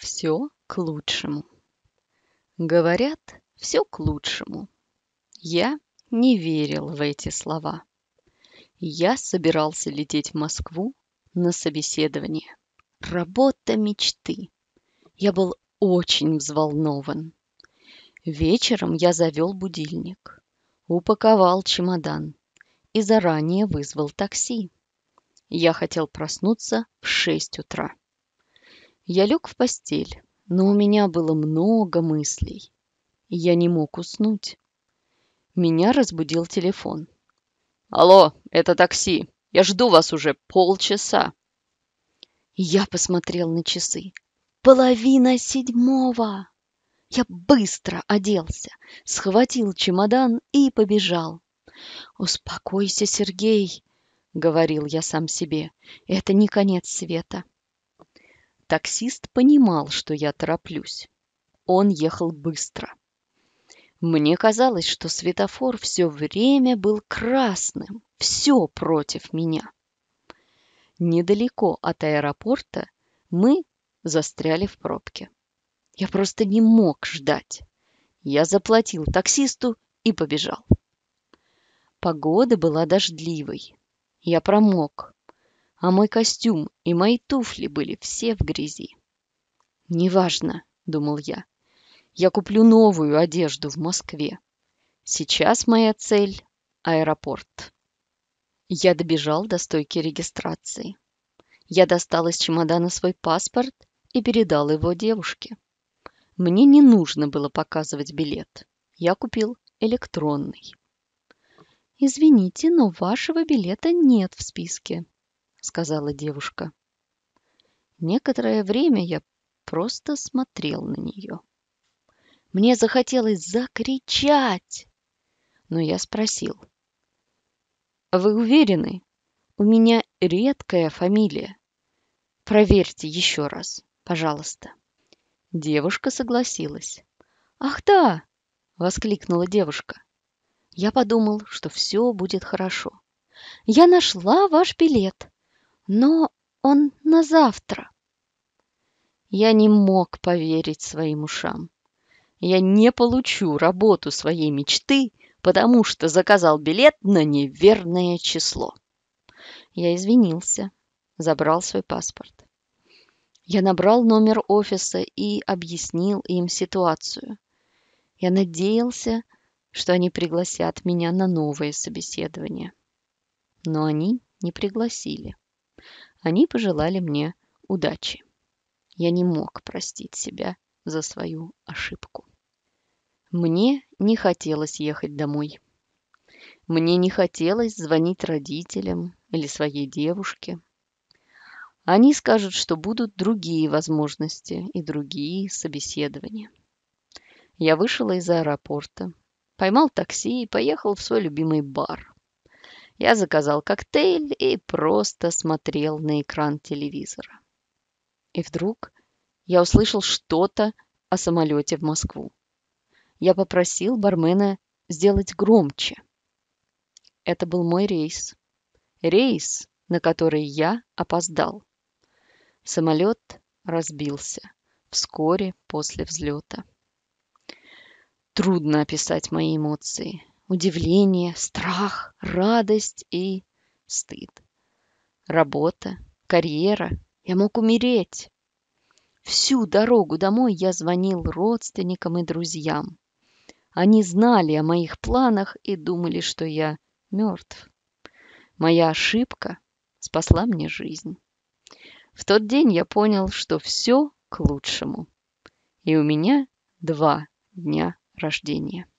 все к лучшему. Говорят, все к лучшему. Я не верил в эти слова. Я собирался лететь в Москву на собеседование. Работа мечты. Я был очень взволнован. Вечером я завел будильник, упаковал чемодан и заранее вызвал такси. Я хотел проснуться в 6 утра. Я лег в постель, но у меня было много мыслей. Я не мог уснуть. Меня разбудил телефон. «Алло, это такси. Я жду вас уже полчаса». Я посмотрел на часы. «Половина седьмого!» Я быстро оделся, схватил чемодан и побежал. «Успокойся, Сергей!» — говорил я сам себе. «Это не конец света. Таксист понимал, что я тороплюсь. Он ехал быстро. Мне казалось, что светофор все время был красным, все против меня. Недалеко от аэропорта мы застряли в пробке. Я просто не мог ждать. Я заплатил таксисту и побежал. Погода была дождливой. Я промок а мой костюм и мои туфли были все в грязи. «Неважно», — думал я, — «я куплю новую одежду в Москве. Сейчас моя цель — аэропорт». Я добежал до стойки регистрации. Я достал из чемодана свой паспорт и передал его девушке. Мне не нужно было показывать билет. Я купил электронный. «Извините, но вашего билета нет в списке», — сказала девушка. Некоторое время я просто смотрел на нее. Мне захотелось закричать, но я спросил. «Вы уверены? У меня редкая фамилия. Проверьте еще раз, пожалуйста». Девушка согласилась. «Ах да!» — воскликнула девушка. Я подумал, что все будет хорошо. «Я нашла ваш билет но он на завтра. Я не мог поверить своим ушам. Я не получу работу своей мечты, потому что заказал билет на неверное число. Я извинился, забрал свой паспорт. Я набрал номер офиса и объяснил им ситуацию. Я надеялся, что они пригласят меня на новое собеседование. Но они не пригласили. Они пожелали мне удачи. Я не мог простить себя за свою ошибку. Мне не хотелось ехать домой. Мне не хотелось звонить родителям или своей девушке. Они скажут, что будут другие возможности и другие собеседования. Я вышел из аэропорта, поймал такси и поехал в свой любимый бар. Я заказал коктейль и просто смотрел на экран телевизора. И вдруг я услышал что-то о самолете в Москву. Я попросил бармена сделать громче. Это был мой рейс. Рейс, на который я опоздал. Самолет разбился вскоре после взлета. Трудно описать мои эмоции удивление, страх, радость и стыд. Работа, карьера. Я мог умереть. Всю дорогу домой я звонил родственникам и друзьям. Они знали о моих планах и думали, что я мертв. Моя ошибка спасла мне жизнь. В тот день я понял, что все к лучшему. И у меня два дня рождения.